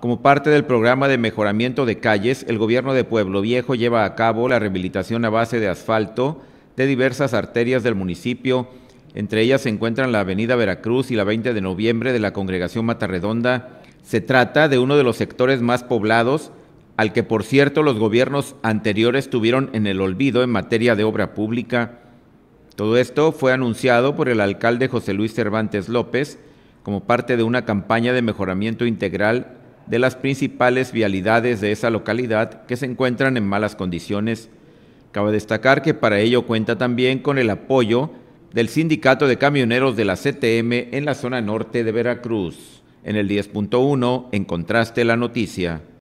Como parte del programa de mejoramiento de calles, el gobierno de Pueblo Viejo lleva a cabo la rehabilitación a base de asfalto de diversas arterias del municipio. Entre ellas se encuentran la Avenida Veracruz y la 20 de noviembre de la Congregación Matarredonda. Se trata de uno de los sectores más poblados, al que por cierto los gobiernos anteriores tuvieron en el olvido en materia de obra pública. Todo esto fue anunciado por el alcalde José Luis Cervantes López como parte de una campaña de mejoramiento integral de las principales vialidades de esa localidad que se encuentran en malas condiciones. Cabe destacar que para ello cuenta también con el apoyo del Sindicato de Camioneros de la CTM en la zona norte de Veracruz. En el 10.1, en contraste la noticia.